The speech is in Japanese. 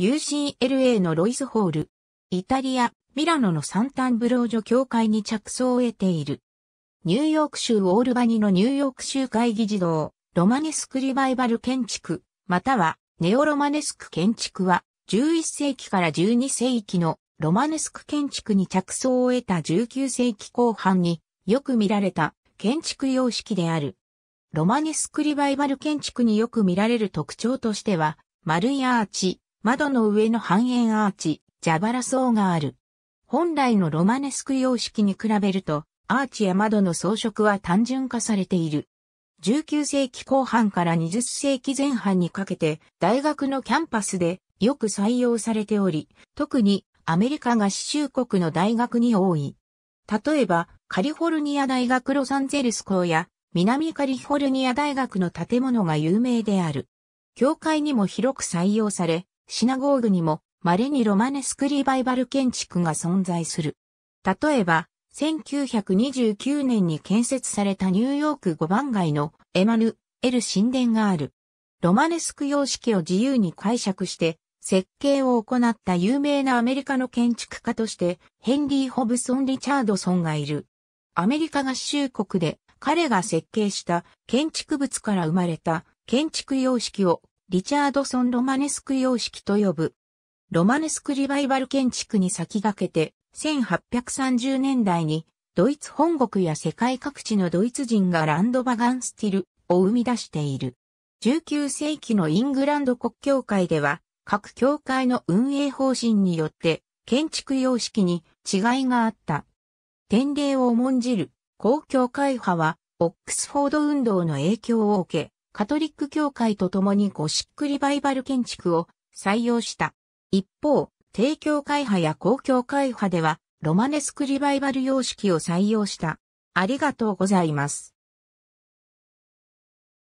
UCLA のロイズホール、イタリア、ミラノのサンタンブロージョ教会に着想を得ている。ニューヨーク州オールバニのニューヨーク州会議児童、ロマネスクリバイバル建築、またはネオロマネスク建築は、11世紀から12世紀のロマネスク建築に着想を得た19世紀後半によく見られた建築様式である。ロマネスクリバイバル建築によく見られる特徴としては、丸いアーチ、窓の上の半円アーチ、蛇腹層がある。本来のロマネスク様式に比べると、アーチや窓の装飾は単純化されている。19世紀後半から20世紀前半にかけて、大学のキャンパスでよく採用されており、特にアメリカ合衆国の大学に多い。例えば、カリフォルニア大学ロサンゼルス校や、南カリフォルニア大学の建物が有名である。教会にも広く採用され、シナゴーグにも稀にロマネスクリバイバル建築が存在する。例えば、1929年に建設されたニューヨーク5番街のエマヌ・エル神殿がある。ロマネスク様式を自由に解釈して設計を行った有名なアメリカの建築家としてヘンリー・ホブソン・リチャードソンがいる。アメリカ合衆国で彼が設計した建築物から生まれた建築様式をリチャードソン・ロマネスク様式と呼ぶ。ロマネスクリバイバル建築に先駆けて、1830年代に、ドイツ本国や世界各地のドイツ人がランドバガンスティルを生み出している。19世紀のイングランド国教会では、各教会の運営方針によって、建築様式に違いがあった。典礼を重んじる、公教会派は、オックスフォード運動の影響を受け、カトリック教会と共にゴシックリバイバル建築を採用した。一方、提教会派や公共会派では、ロマネスクリバイバル様式を採用した。ありがとうございます。